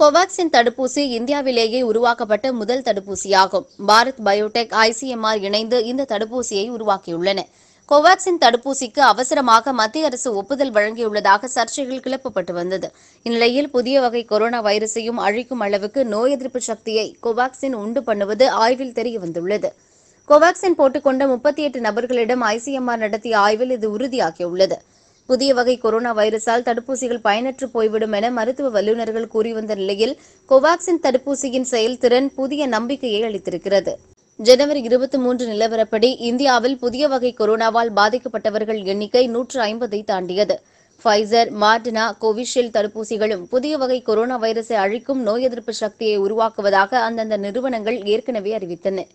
கோவாக்சின் தடுப்பூசி இந்தியாவிலேயே உருவாக்கப்பட்ட முதல் தடுப்பூசியாகும் பாரத் பயோடெக் ஐசிஎம்ஆர் இணைந்து இந்த தடுப்பூசியை உருவாக்கியுள்ளன கோவாக்சின் தடுப்பூசிக்கு அவசரமாக மத்திய அரசு ஒப்புதல் வழங்கியுள்ளதாக சர்ச்சைகள் கிளப்பப்பட்டு வந்தது இந்நிலையில் புதிய வகை கொரோனா வைரஸையும் அழிக்கும் அளவுக்கு நோய் எதிர்ப்பு சக்தியை கோவாக்சின் உண்டு பண்ணுவது ஆய்வில் தெரியவந்துள்ளது கோவாக்சின் போட்டுக்கொண்ட முப்பத்தி எட்டு நபர்களிடம் ஐசிஎம்ஆர் நடத்திய ஆய்வில் இது உறுதியாகியுள்ளது புதிய வகை கொரோனா வைரஸால் தடுப்பூசிகள் பயனற்று போய்விடும் என மருத்துவ வல்லுநர்கள் கூறிவந்த நிலையில் கோவாக்சின் தடுப்பூசியின் செயல்திறன் புதிய நம்பிக்கையை அளித்திருக்கிறது ஜனவரி இருபத்தி மூன்று நிலவரப்படி இந்தியாவில் புதிய வகை கொரோனாவால் பாதிக்கப்பட்டவர்கள் எண்ணிக்கை நூற்று ஐம்பதை தாண்டியது ஃபைசர் மார்டினா கோவிஷீல்டு தடுப்பூசிகளும் புதிய வகை கொரோனா வைரஸை அழிக்கும் நோய் எதிர்ப்பு சக்தியை உருவாக்குவதாக அந்தந்த நிறுவனங்கள் ஏற்கனவே அறிவித்தன